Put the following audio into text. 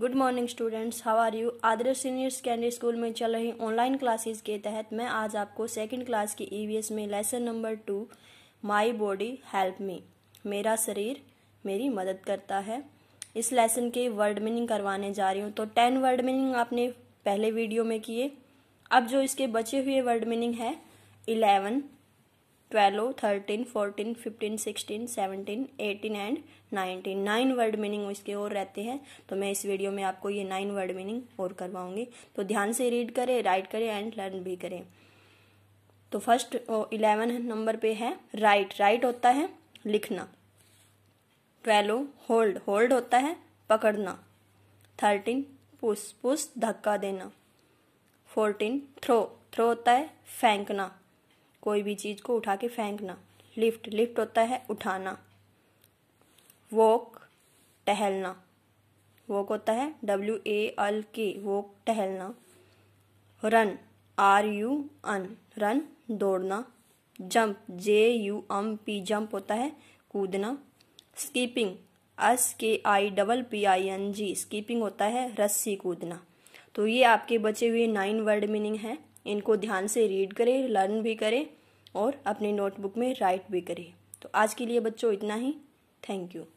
good morning students how are you Adarsh senior secondary school में चल रही ऑनलाइन क्लासेस के तहत मैं आज आपको सेकंड क्लास की ईवीएस में lesson number two my body help me मेरा शरीर मेरी मदद करता है इस लेसन के वर्ड मीनिंग करवाने जा रही हूँ तो टेन वर्ड मीनिंग आपने पहले वीडियो में किए अब जो इसके बचे हुए वर्ड मीनिंग है eleven twelve thirteen fourteen fifteen sixteen seventeen eighteen and nineteen nine word meaning इसके और रहते हैं तो मैं इस वीडियो में आपको ये नाइन वर्ड मीनिंग और करवाऊंगी तो ध्यान से रीड करें राइट करें एंड लर्न भी करें तो फर्स्ट इलेवन नंबर पे है राइट राइट होता है लिखना ट्वेल्व होल्ड होल्ड होता है पकड़ना थर्टीन पुश पुश धक्का देना फोर्टीन थ्रो थ्रो होता है फेंकना कोई भी चीज़ को उठा के फेंकना लिफ्ट लिफ्ट होता है उठाना वॉक टहलना वॉक होता है W A L K walk टहलना run R U N run दौड़ना jump J U M P jump होता है कूदना skipping S K I double P I N G skipping होता है रस्सी कूदना तो ये आपके बचे हुए नाइन वर्ड मीनिंग है इनको ध्यान से रीड करें लर्न भी करें और अपने नोटबुक में राइट भी करें तो आज के लिए बच्चों इतना ही थैंक यू